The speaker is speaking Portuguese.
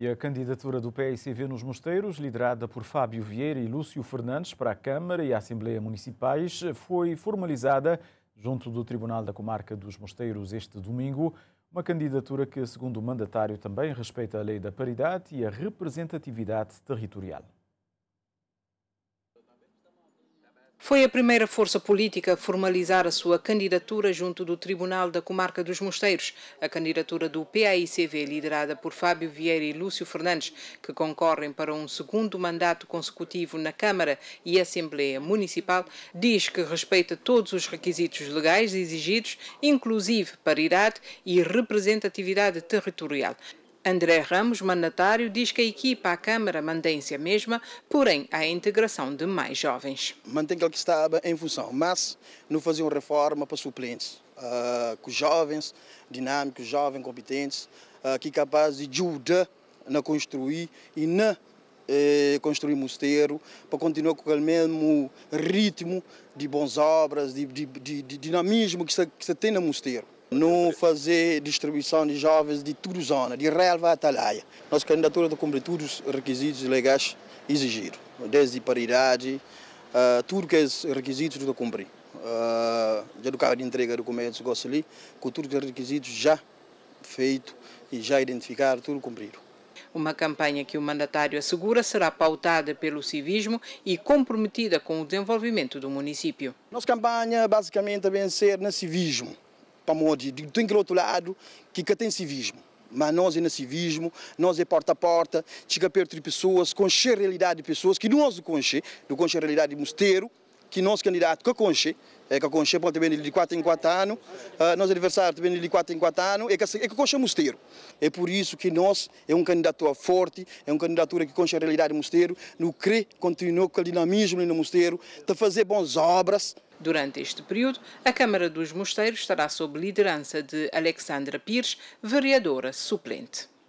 E a candidatura do PICV nos mosteiros, liderada por Fábio Vieira e Lúcio Fernandes para a Câmara e a Assembleia Municipais, foi formalizada junto do Tribunal da Comarca dos Mosteiros este domingo. Uma candidatura que, segundo o mandatário, também respeita a lei da paridade e a representatividade territorial. Foi a primeira força política a formalizar a sua candidatura junto do Tribunal da Comarca dos Mosteiros, a candidatura do PAICV, liderada por Fábio Vieira e Lúcio Fernandes, que concorrem para um segundo mandato consecutivo na Câmara e Assembleia Municipal, diz que respeita todos os requisitos legais exigidos, inclusive paridade e representatividade territorial. André Ramos, mandatário, diz que a equipa à Câmara mantém-se a mesma, porém a integração de mais jovens. Mantém aquele que estava em função, mas não uma reforma para suplentes, uh, com jovens dinâmicos, jovens competentes, uh, que capazes de ajudar na construir e na eh, construir mosteiro, para continuar com aquele mesmo ritmo de bons obras, de, de, de, de dinamismo que se, que se tem no mosteiro no fazer distribuição de jovens de toda zona, de relva a Atalaia. Nossa candidatura está cumpre todos os requisitos legais exigidos, desde paridade, uh, tudo que os requisitos de cumprir. Uh, ah, já do cabo de entrega do documentos, gosto ali, com todos os requisitos já feito e já identificado, tudo cumprido. Uma campanha que o mandatário assegura será pautada pelo civismo e comprometida com o desenvolvimento do município. Nossa campanha basicamente vem ser no civismo pamoja, daquele outro lado, que, que tem civismo. Mas nós é no civismo, nós é porta a porta, chega perto de pessoas, conhecer a realidade de pessoas que nós não conhecemos, não conhecemos a realidade de mosteiro, que nosso candidato que conhece, é que pode também de 4 em 4 anos, uh, nosso aniversário também de 4 em 4 anos, é que, é que conhecemos Mosteiro. É por isso que nós é uma candidatura forte, é uma candidatura que conhece a realidade do Mosteiro, no CRE continua com o dinamismo no Mosteiro, de fazer boas obras, Durante este período, a Câmara dos Mosteiros estará sob liderança de Alexandra Pires, vereadora suplente.